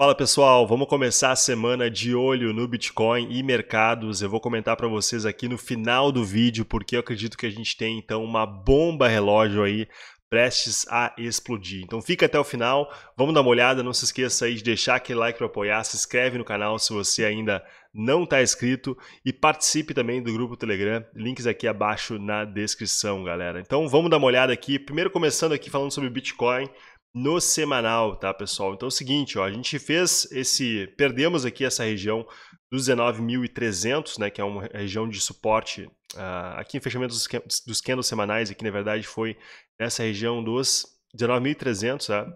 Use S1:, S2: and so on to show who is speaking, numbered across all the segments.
S1: Fala pessoal, vamos começar a semana de olho no Bitcoin e mercados. Eu vou comentar para vocês aqui no final do vídeo, porque eu acredito que a gente tem então uma bomba relógio aí prestes a explodir. Então fica até o final, vamos dar uma olhada, não se esqueça aí de deixar aquele like para apoiar, se inscreve no canal se você ainda não está inscrito e participe também do grupo Telegram, links aqui abaixo na descrição, galera. Então vamos dar uma olhada aqui, primeiro começando aqui falando sobre Bitcoin, no semanal, tá, pessoal? Então é o seguinte, ó, a gente fez esse, perdemos aqui essa região dos 19.300, né, que é uma região de suporte uh, aqui em fechamento dos, dos candles semanais, aqui na verdade foi essa região dos 19.300, tá?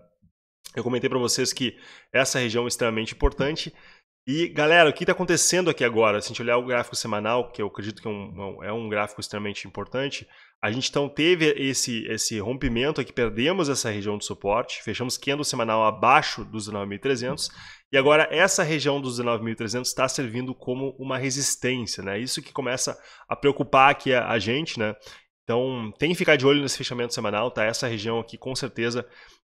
S1: Eu comentei para vocês que essa região é extremamente importante, e, galera, o que está acontecendo aqui agora? Se a gente olhar o gráfico semanal, que eu acredito que é um, é um gráfico extremamente importante, a gente então teve esse, esse rompimento aqui, perdemos essa região de suporte, fechamos candle semanal abaixo dos 19.300, e agora essa região dos 19.300 está servindo como uma resistência, né? Isso que começa a preocupar aqui a, a gente, né? Então, tem que ficar de olho nesse fechamento semanal, tá? Essa região aqui, com certeza,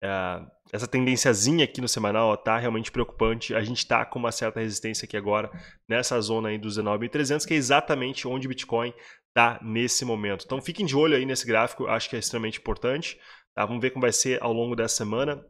S1: é, essa tendênciazinha aqui no semanal ó, tá realmente preocupante. A gente tá com uma certa resistência aqui agora, nessa zona aí dos 19.300, que é exatamente onde o Bitcoin tá nesse momento. Então, fiquem de olho aí nesse gráfico, acho que é extremamente importante. Tá? Vamos ver como vai ser ao longo dessa semana.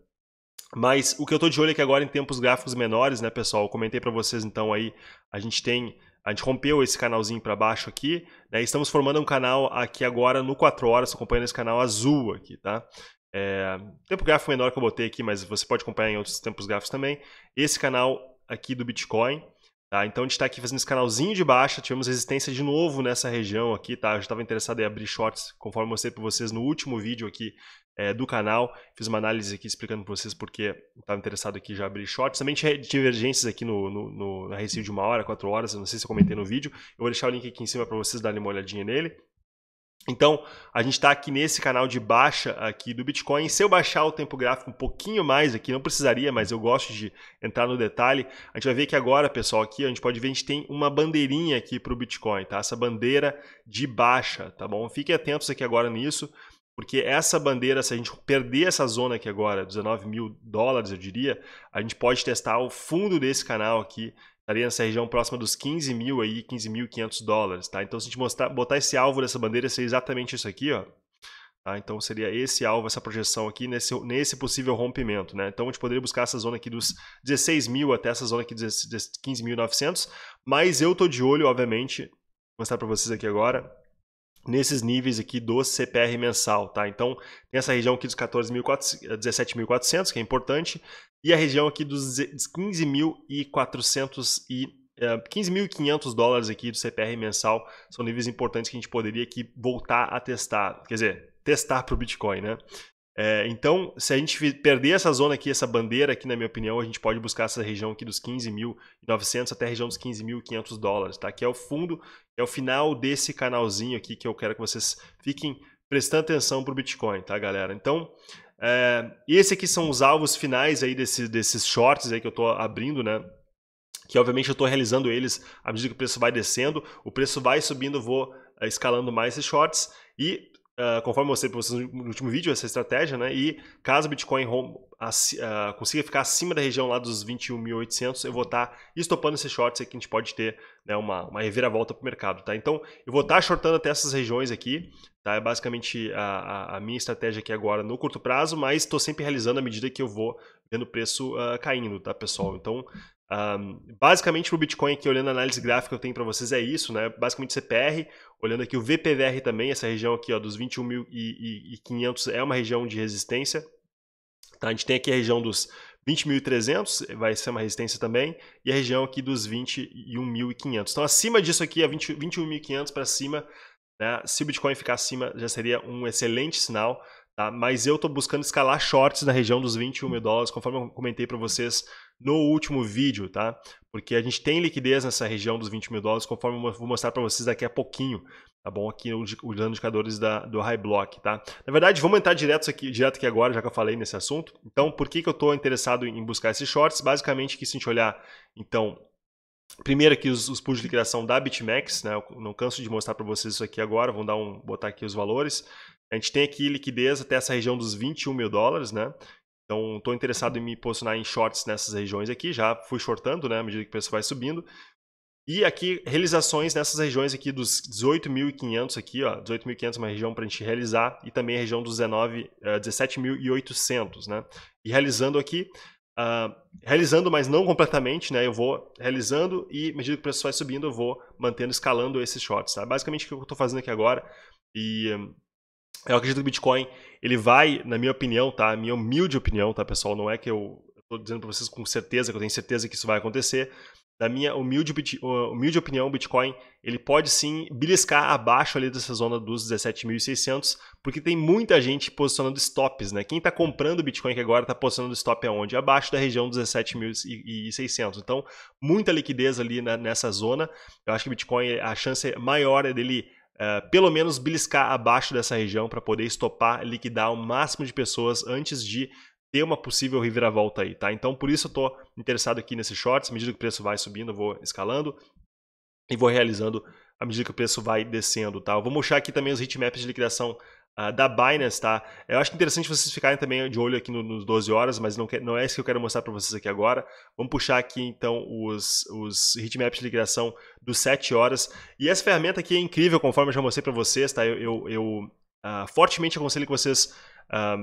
S1: Mas o que eu estou de olho aqui agora em tempos gráficos menores, né, pessoal? Eu comentei para vocês então aí, a gente tem a gente rompeu esse canalzinho para baixo aqui, né? Estamos formando um canal aqui agora no 4 horas, acompanhando esse canal azul aqui, tá? É, tempo gráfico menor que eu botei aqui, mas você pode acompanhar em outros tempos gráficos também. Esse canal aqui do Bitcoin, Tá? Então a gente está aqui fazendo esse canalzinho de baixa, tivemos resistência de novo nessa região aqui, tá? Eu estava interessado em abrir shorts, conforme mostrei para vocês no último vídeo aqui é, do canal. Fiz uma análise aqui explicando para vocês porque estava interessado aqui já abrir shorts. Também tinha divergências aqui no, no, no na receio de uma hora, quatro horas, eu não sei se eu comentei no vídeo. Eu vou deixar o link aqui em cima para vocês darem uma olhadinha nele. Então, a gente está aqui nesse canal de baixa aqui do Bitcoin. Se eu baixar o tempo gráfico um pouquinho mais aqui, não precisaria, mas eu gosto de entrar no detalhe. A gente vai ver que agora, pessoal, aqui a gente pode ver, a gente tem uma bandeirinha aqui para o Bitcoin, tá? Essa bandeira de baixa, tá bom? Fiquem atentos aqui agora nisso, porque essa bandeira, se a gente perder essa zona aqui agora, 19 mil dólares, eu diria, a gente pode testar o fundo desse canal aqui estaria nessa região próxima dos 15 mil aí, 15.500 dólares, tá? Então, se a gente mostrar, botar esse alvo dessa bandeira, seria exatamente isso aqui, ó. Tá? Então, seria esse alvo, essa projeção aqui, nesse, nesse possível rompimento, né? Então, a gente poderia buscar essa zona aqui dos 16 mil até essa zona aqui dos 15.900, mas eu tô de olho, obviamente, vou mostrar para vocês aqui agora, nesses níveis aqui do CPR mensal, tá? Então, tem essa região aqui dos 17.400, eh, que é importante, e a região aqui dos 15.400 e 15.500 eh, dólares aqui do CPR mensal são níveis importantes que a gente poderia aqui voltar a testar, quer dizer, testar para o Bitcoin, né? É, então, se a gente perder essa zona aqui, essa bandeira aqui, na minha opinião, a gente pode buscar essa região aqui dos 15.900 até a região dos 15.500 dólares, tá? Que é o fundo, é o final desse canalzinho aqui que eu quero que vocês fiquem prestando atenção para o Bitcoin, tá, galera? Então, é, esse aqui são os alvos finais aí desse, desses shorts aí que eu estou abrindo, né? Que, obviamente, eu estou realizando eles à medida que o preço vai descendo. O preço vai subindo, vou é, escalando mais esses shorts. E Uh, conforme eu mostrei para vocês no último vídeo, essa estratégia, né? E caso o Bitcoin home, uh, ah, consiga ficar acima da região lá dos 21.800, eu vou estar tá estopando esses shorts aqui, a gente pode ter né, uma, uma reviravolta para o mercado, tá? Então, eu vou estar tá shortando até essas regiões aqui, tá? É basicamente a, a, a minha estratégia aqui agora no curto prazo, mas estou sempre realizando à medida que eu vou vendo o preço uh, caindo, tá, pessoal? Então, um, basicamente, o Bitcoin aqui, olhando a análise gráfica que eu tenho para vocês, é isso, né? Basicamente CPR, olhando aqui o VPVR também, essa região aqui ó, dos 21.500 é uma região de resistência. Tá? A gente tem aqui a região dos 20.300, vai ser uma resistência também, e a região aqui dos 21.500. Então, acima disso aqui, a 21.500 para cima, né? se o Bitcoin ficar acima, já seria um excelente sinal. Tá? Mas eu estou buscando escalar shorts na região dos 21 mil dólares, conforme eu comentei para vocês no último vídeo, tá? Porque a gente tem liquidez nessa região dos 20 mil dólares, conforme eu vou mostrar para vocês daqui a pouquinho, tá bom? Aqui os indicadores da, do High Block, tá? Na verdade, vamos entrar direto aqui, direto aqui agora, já que eu falei nesse assunto. Então, por que, que eu estou interessado em buscar esses shorts? Basicamente, que se a gente olhar, então, Primeiro aqui os, os pools de liquidação da BitMEX, né? Eu não canso de mostrar para vocês isso aqui agora, Vou dar um botar aqui os valores. A gente tem aqui liquidez até essa região dos 21 mil dólares, né? Então, estou interessado uhum. em me posicionar em shorts nessas regiões aqui. Já fui shortando, né? À medida que o preço vai subindo. E aqui, realizações nessas regiões aqui dos 18.500 aqui, ó. 18.500 é uma região para a gente realizar. E também a região dos 17.800, eh, né? E realizando aqui, Uh, realizando, mas não completamente, né? Eu vou realizando e, à medida que o preço vai subindo, eu vou mantendo, escalando esses shorts, tá? Basicamente o que eu estou fazendo aqui agora. E eu acredito que o Bitcoin, ele vai, na minha opinião, tá? Minha humilde opinião, tá, pessoal? Não é que eu estou dizendo para vocês com certeza, que eu tenho certeza que isso vai acontecer. Na minha humilde, humilde opinião, o Bitcoin, ele pode sim beliscar abaixo ali dessa zona dos 17.600, porque tem muita gente posicionando stops, né? Quem está comprando Bitcoin que agora está posicionando stop aonde? Abaixo da região dos 17.600. Então, muita liquidez ali na, nessa zona. Eu acho que o Bitcoin, a chance maior é dele uh, pelo menos beliscar abaixo dessa região para poder estopar, liquidar o máximo de pessoas antes de ter uma possível reviravolta aí, tá? Então por isso eu estou interessado aqui nesse shorts, à medida que o preço vai subindo, eu vou escalando e vou realizando à medida que o preço vai descendo, tá? Eu vou mostrar aqui também os hitmaps de liquidação uh, da Binance, tá? Eu acho interessante vocês ficarem também de olho aqui no, nos 12 horas, mas não, que, não é isso que eu quero mostrar para vocês aqui agora. Vamos puxar aqui então os, os heatmaps de ligação dos 7 horas. E essa ferramenta aqui é incrível, conforme eu já mostrei para vocês, tá? Eu, eu, eu uh, fortemente aconselho que vocês. Um, ah,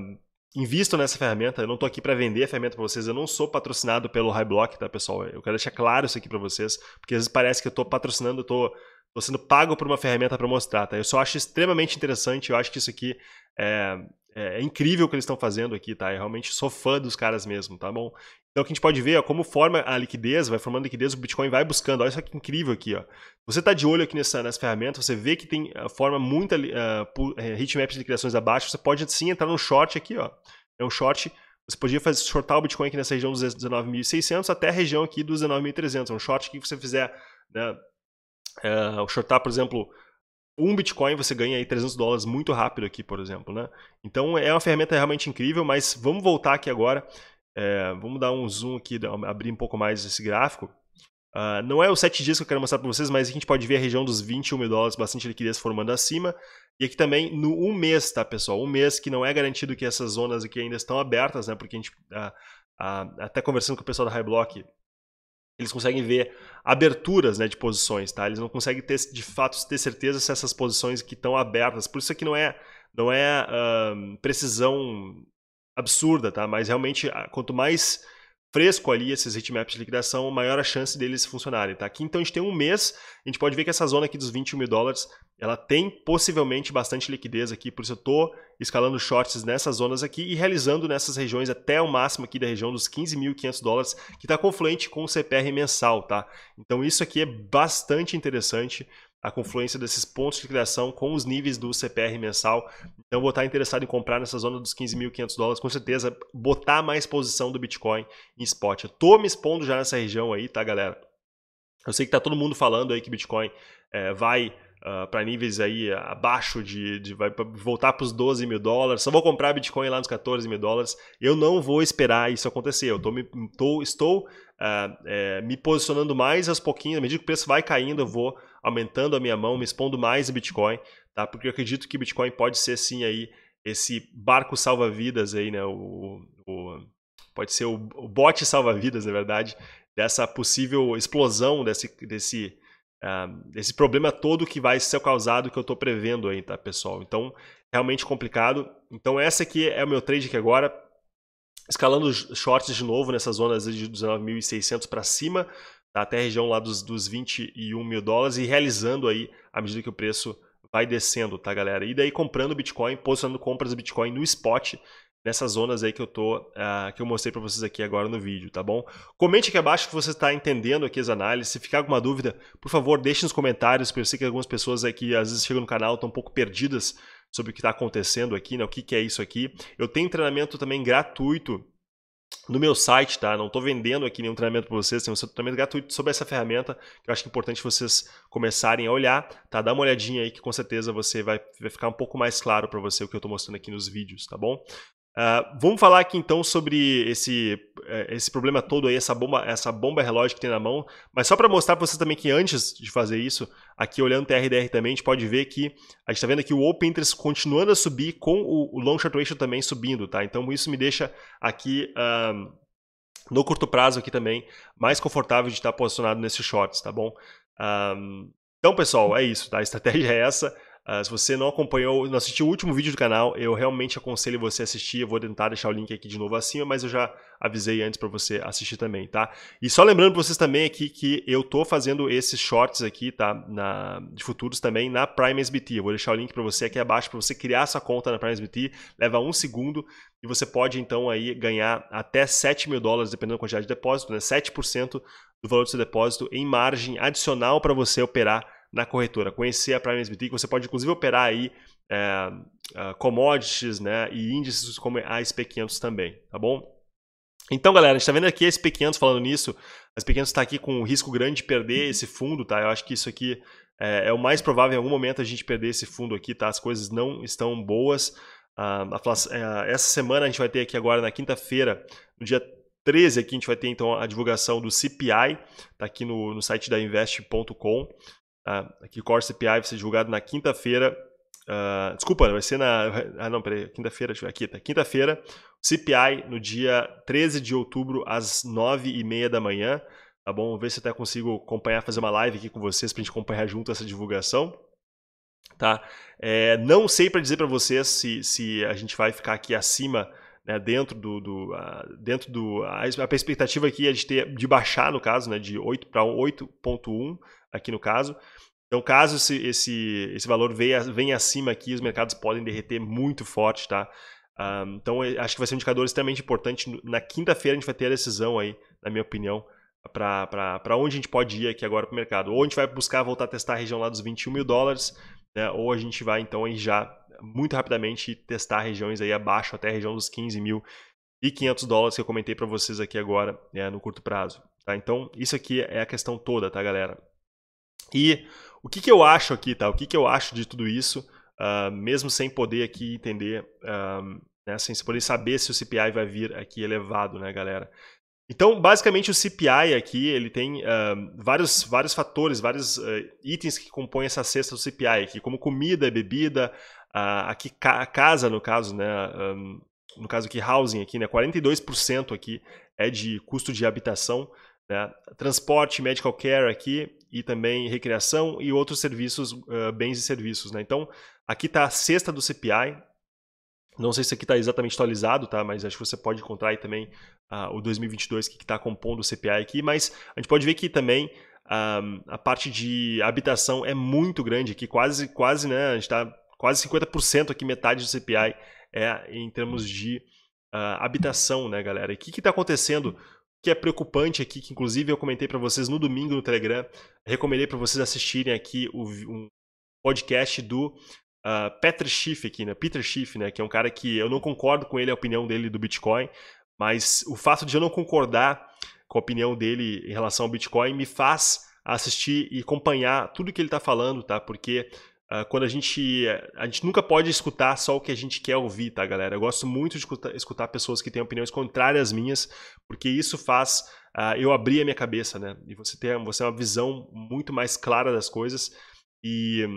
S1: invistam nessa ferramenta. Eu não estou aqui para vender a ferramenta para vocês. Eu não sou patrocinado pelo Highblock, tá, pessoal? Eu quero deixar claro isso aqui para vocês, porque às vezes parece que eu estou patrocinando, eu estou Estou sendo pago por uma ferramenta para mostrar, tá? Eu só acho extremamente interessante, eu acho que isso aqui é, é, é incrível o que eles estão fazendo aqui, tá? Eu realmente sou fã dos caras mesmo, tá bom? Então o que a gente pode ver é como forma a liquidez, vai formando liquidez, o Bitcoin vai buscando. Olha só que incrível aqui, ó. Você tá de olho aqui nessa, nessa ferramenta, você vê que tem eh, forma muita eh, uh, eh, hitmap de liquidações abaixo, você pode sim entrar num short aqui, ó. É um short você podia fazer, shortar o Bitcoin aqui nessa região dos 19.600 até a região aqui dos 19.300. É um short que você fizer né, Uh, o shortar, tá, por exemplo, um Bitcoin você ganha aí 300 dólares muito rápido aqui, por exemplo, né? Então é uma ferramenta realmente incrível, mas vamos voltar aqui agora. É, vamos dar um zoom aqui, abrir um pouco mais esse gráfico. Uh, não é os 7 dias que eu quero mostrar para vocês, mas a gente pode ver a região dos 21 mil dólares, bastante liquidez formando acima. E aqui também no um mês, tá, pessoal? Um mês que não é garantido que essas zonas aqui ainda estão abertas, né? Porque a gente, uh, uh, até conversando com o pessoal da Highblock, Block, eles conseguem ver aberturas né, de posições, tá? Eles não conseguem ter, de fato ter certeza se essas posições que estão abertas. Por isso aqui não é, não é uh, precisão absurda, tá? Mas realmente, ah, quanto mais fresco ali esses hitmaps de liquidação, maior a chance deles funcionarem, tá? Aqui então a gente tem um mês, a gente pode ver que essa zona aqui dos 21 mil dólares ela tem possivelmente bastante liquidez aqui, por isso eu estou escalando shorts nessas zonas aqui e realizando nessas regiões até o máximo aqui da região dos 15.500 dólares, que está confluente com o CPR mensal, tá? Então isso aqui é bastante interessante, a confluência desses pontos de criação com os níveis do CPR mensal. Então vou estar interessado em comprar nessa zona dos 15.500 dólares, com certeza botar mais posição do Bitcoin em spot. Eu tô me expondo já nessa região aí, tá, galera? Eu sei que tá todo mundo falando aí que Bitcoin é, vai uh, ah, para níveis aí ah, abaixo de, de vai voltar para os 12 mil dólares, só vou comprar Bitcoin lá nos 14 mil dólares, eu não vou esperar isso acontecer, eu tô, me, tô estou uh, é, me posicionando mais aos pouquinhos, à medida que o preço vai caindo, eu vou aumentando a minha mão, me expondo mais em Bitcoin, tá? porque eu acredito que Bitcoin pode ser sim aí esse barco salva-vidas aí, né? O, o, pode ser o, o bote salva-vidas, na verdade, dessa possível explosão desse, desse ah, esse problema todo que vai ser causado que eu estou prevendo aí, tá, pessoal? Então, realmente complicado. Então, essa aqui é o meu trade aqui agora. Escalando shorts de novo nessas zonas de 19.600 para cima, tá? até a região lá dos, dos 21 mil dólares e realizando aí à medida que o preço vai descendo, tá, galera? E daí comprando Bitcoin, posicionando compras do Bitcoin no spot nessas zonas aí que eu tô, uh, que eu mostrei para vocês aqui agora no vídeo, tá bom? Comente aqui abaixo que você está entendendo aqui as análises. Se ficar alguma dúvida, por favor, deixe nos comentários, porque eu sei que algumas pessoas aqui às vezes chegam no canal estão um pouco perdidas sobre o que está acontecendo aqui, né? O que, que é isso aqui? Eu tenho treinamento também gratuito no meu site, tá? Não estou vendendo aqui nenhum treinamento para vocês, tem um treinamento gratuito sobre essa ferramenta, que eu acho que é importante vocês começarem a olhar, tá? Dá uma olhadinha aí que com certeza você vai, vai ficar um pouco mais claro para você o que eu estou mostrando aqui nos vídeos, tá bom? Uh, vamos falar aqui então sobre esse, eh, esse problema todo aí, essa bomba, essa bomba relógio que tem na mão. Mas só para mostrar para vocês também que antes de fazer isso, aqui olhando TRDR também, a gente pode ver que a gente está vendo aqui o Open Interest continuando a subir com o, o Long Short Ratio também subindo, tá? Então isso me deixa aqui... no curto prazo aqui também, mais confortável de estar posicionado nesses shorts, tá bom? então, pessoal, é isso, tá? A estratégia é essa. Uh, se você não acompanhou, não assistiu o último vídeo do canal, eu realmente aconselho você a assistir. Eu vou tentar deixar o link aqui de novo acima, mas eu já avisei antes para você assistir também, tá? E só lembrando para vocês também aqui que eu tô fazendo esses shorts aqui, tá? Na, de futuros também na Prime SBT. Eu vou deixar o link para você aqui abaixo para você criar sua conta na Prime SBT. Leva um segundo e você pode então aí ganhar até 7 mil dólares, dependendo da quantidade de depósito, né? 7% do valor do seu depósito em margem adicional para você operar na corretora, conhecer a Prime SBT, que você pode inclusive operar aí é, é, commodities né, e índices como a SP500 também, tá bom? Então, galera, a gente está vendo aqui a SP500 falando nisso. A SP500 está aqui com um risco grande de perder uhum. esse fundo, tá? Eu acho que isso aqui é, é, o mais provável em algum momento a gente perder esse fundo aqui, tá? As coisas não estão boas. Ah, a, é, essa semana a gente vai ter aqui agora, na quinta-feira, no dia 13 aqui a gente vai ter então a divulgação do CPI, tá aqui no, no site da invest.com. Tá? Aqui o Core CPI vai ser divulgado na quinta-feira. Uh, desculpa, vai ser na. Ah, não, peraí, quinta-feira, deixa eu ver aqui, tá? Quinta-feira, CPI no dia 13 de outubro, às 9h30 da manhã. Tá bom? Vou ver se até consigo acompanhar, fazer uma live aqui com vocês para a gente acompanhar junto essa divulgação. Tá? É, não sei para dizer para vocês se, se a gente vai ficar aqui acima né, dentro do, do a, dentro do a, a expectativa aqui é de ter de baixar no caso, né, de 8 para 8.1 aqui no caso. Então, caso esse, esse, esse valor venha, venha acima aqui, os mercados podem derreter muito forte, tá? Ah, então, é, acho que vai ser um indicador extremamente importante. Na quinta-feira a gente vai ter a decisão aí, na minha opinião, para onde a gente pode ir aqui agora para o mercado. Ou a gente vai buscar voltar a testar a região lá dos 21 mil dólares, né? Ou a gente vai então aí já muito rapidamente testar regiões aí abaixo até a região dos 15 mil e 500 dólares que eu comentei para vocês aqui agora né, no curto prazo. Tá? Então isso aqui é a questão toda, tá galera? E o que, que eu acho aqui, tá? O que, que eu acho de tudo isso, uh, mesmo sem poder aqui entender, uh, né, sem poder saber se o CPI vai vir aqui elevado, né, galera? Então, basicamente, o CPI aqui, ele tem uh, vários, vários fatores, vários uh, itens que compõem essa cesta do CPI aqui, como comida, bebida, uh, aqui ca casa, no caso, né, um, ah, no caso aqui, housing aqui, né, 42% aqui é de custo de habitação, né, transporte, medical care aqui, e também recreação e outros serviços, uh, bens e serviços. Né? Então, aqui está a cesta do CPI, não sei se aqui está exatamente atualizado, tá? Mas acho que você pode encontrar aí também uh, o 2022 que está compondo o CPI aqui. Mas a gente pode ver que também uh, a parte de habitação é muito grande aqui, quase, quase, né? A gente está quase 50% aqui, metade do CPI é em termos de uh, habitação, né, galera? E o que está acontecendo? que é preocupante aqui, que inclusive eu comentei para vocês no domingo no Telegram, recomendei para vocês assistirem aqui o, um podcast do uh, Peter Schiff aqui, né? Peter Schiff, né? Que é um cara que eu não concordo com ele, a opinião dele do Bitcoin, mas o fato de eu não concordar com a opinião dele em relação ao Bitcoin me faz assistir e acompanhar tudo que ele está falando, tá? Porque Uh, quando a gente. A gente nunca pode escutar só o que a gente quer ouvir, tá, galera? Eu gosto muito de escutar, escutar pessoas que têm opiniões contrárias às minhas, porque isso faz uh, eu abrir a minha cabeça, né? E você ter você tem uma visão muito mais clara das coisas. E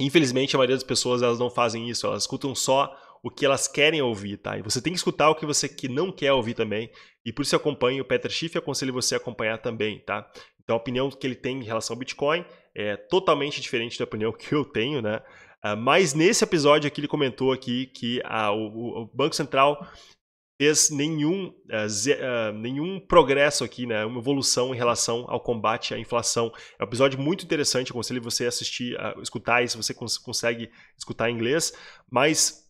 S1: Infelizmente, a maioria das pessoas elas não fazem isso, elas escutam só o que elas querem ouvir, tá? E você tem que escutar o que você que não quer ouvir também. E por isso eu acompanho o Peter Schiff e aconselho você a acompanhar também, tá? Então a opinião que ele tem em relação ao Bitcoin é totalmente diferente da opinião que eu tenho, né? Ah, mas nesse episódio aqui ele comentou aqui que a, o, o Banco Central fez nenhum, uh, uh, nenhum progresso aqui, né? uma evolução em relação ao combate à inflação. É um episódio muito interessante, eu aconselho você a assistir, a escutar, e se você cons consegue escutar em inglês, mas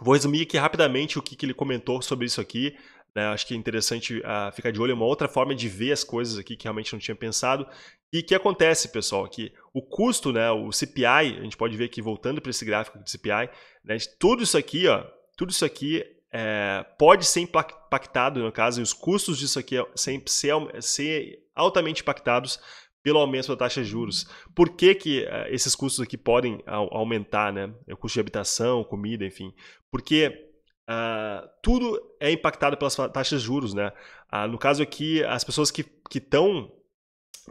S1: vou resumir aqui rapidamente o que, que ele comentou sobre isso aqui. Né? Acho que é interessante uh, ficar de olho, é uma outra forma de ver as coisas aqui que realmente não tinha pensado. E o que acontece, pessoal, que o custo, né, o CPI, a gente pode ver aqui voltando para esse gráfico do CPI, né, tudo isso aqui, ó, tudo isso aqui é, pode ser impactado, no caso, e os custos disso aqui é sempre ser, ser altamente impactados pelo aumento da taxa de juros. Uhum. Por que, que uh, esses custos aqui podem aumentar, né? É o custo de habitação, comida, enfim. Porque uh, tudo é impactado pelas taxas de juros, né? Uh, no caso aqui, as pessoas que estão.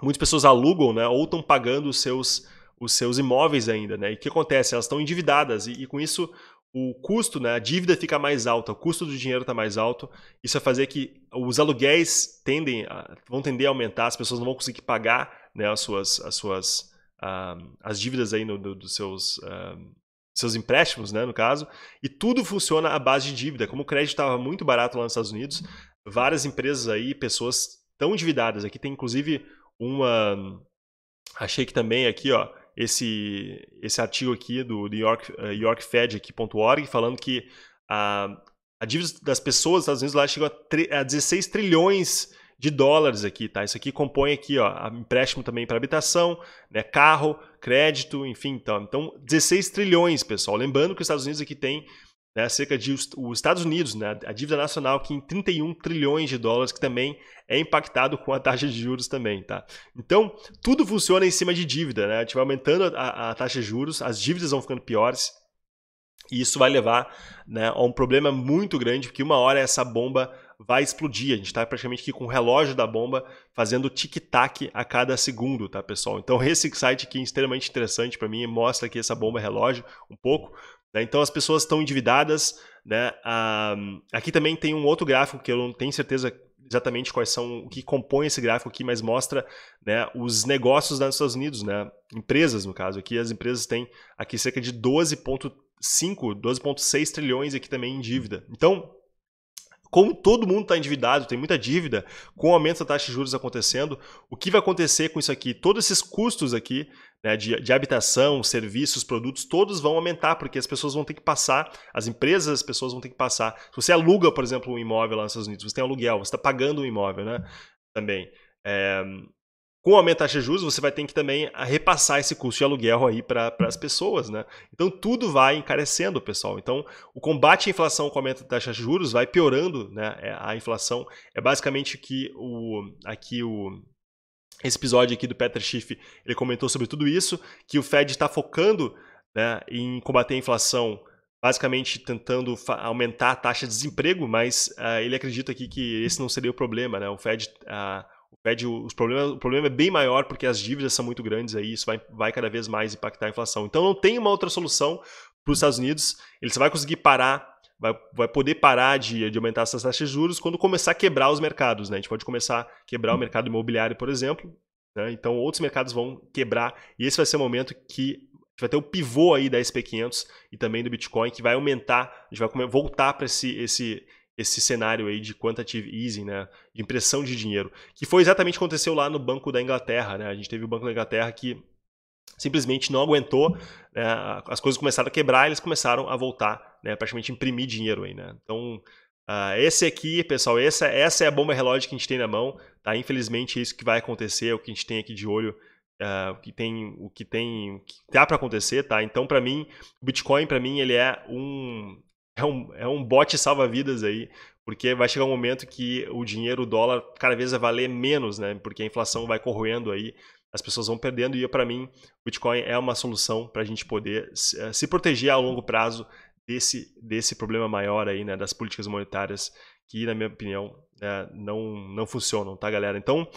S1: muitas pessoas alugam, né? Ou estão pagando os seus os seus imóveis ainda, né? E o que acontece? Elas estão endividadas e, e com isso o custo, né, a dívida fica mais alta, o custo do dinheiro está mais alto. Isso vai fazer que os aluguéis tendem a, vão tender a aumentar, as pessoas não vão conseguir pagar né, as suas, as suas uh, as dívidas aí no, do, dos seus, uh, seus empréstimos, né, no caso. E tudo funciona à base de dívida. Como o crédito estava muito barato lá nos Estados Unidos, várias empresas aí, pessoas tão endividadas. Aqui tem inclusive uma. Achei que também aqui, ó esse, esse artigo aqui do, New York, uh, eh, YorkFed.org falando que a, a dívida das pessoas dos Estados Unidos lá chegou a, a 16 trilhões de dólares aqui, tá? Isso aqui compõe aqui, ó, empréstimo também para habitação, né, carro, crédito, enfim, então, então 16 trilhões, pessoal. Lembrando que os Estados Unidos aqui tem né, cerca de os, os, Estados Unidos, né, a dívida nacional que em 31 trilhões de dólares, que também é impactado com a taxa de juros também, tá? Então, tudo funciona em cima de dívida, né? A gente vai aumentando a, a taxa de juros, as dívidas vão ficando piores, e isso vai levar né, a um problema muito grande, porque uma hora essa bomba vai explodir. A gente está praticamente aqui com o relógio da bomba fazendo tic-tac a cada segundo, tá, pessoal? Então, esse site aqui é extremamente interessante para mim, mostra aqui essa bomba relógio um pouco, né? Então as pessoas estão endividadas. Né? Ah, aqui também tem um outro gráfico que eu não tenho certeza exatamente quais são o que compõe esse gráfico aqui, mas mostra né, os negócios dos Estados Unidos, né? empresas no caso. Aqui as empresas têm aqui cerca de 12,5, 12,6 trilhões aqui também em dívida. Então, como todo mundo está endividado, tem muita dívida, com o aumento da taxa de juros acontecendo, o que vai acontecer com isso aqui? Todos esses custos aqui né, de, de habitação, serviços, produtos, todos vão aumentar, porque as pessoas vão ter que passar, as empresas, as pessoas vão ter que passar. Se você aluga, por exemplo, um imóvel lá nos Estados Unidos, você tem aluguel, você está pagando um imóvel né, também. É, com o aumento da taxa de juros, você vai ter que também ah, repassar esse custo de aluguel aí para as pessoas, né? Então tudo vai encarecendo, pessoal. Então o combate à inflação com o aumento da taxa de juros vai piorando, né? É, a inflação é basicamente que o aqui o esse episódio aqui do Peter Schiff, ele comentou sobre tudo isso, que o Fed está focando né, em combater a inflação, basicamente tentando aumentar a taxa de desemprego, mas uh, ele acredita aqui que esse não seria o problema. Né? O Fed, uh, o, Fed os problemas, o problema é bem maior porque as dívidas são muito grandes aí, isso vai, vai cada vez mais impactar a inflação. Então não tem uma outra solução para os Estados Unidos, ele só vai conseguir parar vai, vai poder parar de, de aumentar essas taxas de juros quando começar a quebrar os mercados. Né? A gente pode começar a quebrar o hum. mercado imobiliário, por exemplo. Né? Então, outros mercados vão quebrar. E esse vai ser o momento que vai ter o pivô aí da SP500 e também do Bitcoin, que vai aumentar, a gente vai voltar para esse, esse, esse cenário aí de quantitative easing, né? de impressão de dinheiro, que foi exatamente o que aconteceu lá no Banco da Inglaterra. Né? A gente teve o Banco da Inglaterra que simplesmente não aguentou, né? as coisas começaram a quebrar e eles começaram a voltar né? praticamente imprimir dinheiro aí, né? Então, uh, esse aqui, pessoal, essa, essa é a bomba relógio que a gente tem na mão, tá? Infelizmente é isso que vai acontecer, é o que a gente tem aqui de olho, uh, o que tem, o que tem, o que dá para acontecer, tá? Então, para mim, o Bitcoin para mim ele é um é um, é um bote salva-vidas aí, porque vai chegar um momento que o dinheiro, o dólar, cada vez vai valer menos, né? Porque a inflação vai corroendo aí, as pessoas vão perdendo, e para mim, o Bitcoin é uma solução para a gente poder eh, se proteger a longo prazo desse, desse problema maior aí, né, das políticas monetárias que, na minha opinião, né, não, não funcionam, tá, galera? Então,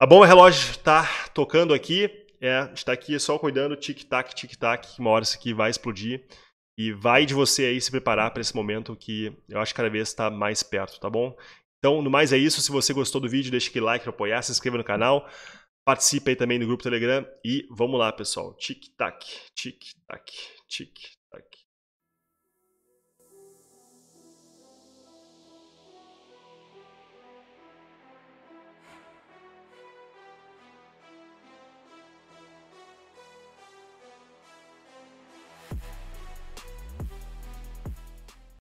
S1: a bomba relógio está tocando aqui, é, a gente tá aqui só cuidando, tic-tac, tic-tac, uma hora isso aqui vai explodir. E vai de você aí se preparar para esse momento que eu acho que cada vez está mais perto, tá bom? Então, no mais é isso. Se você gostou do vídeo, deixa aquele like para apoiar, se inscreva no canal, participe aí também do grupo Telegram e vamos lá, pessoal. Tic-tac, tic-tac, tic-tac.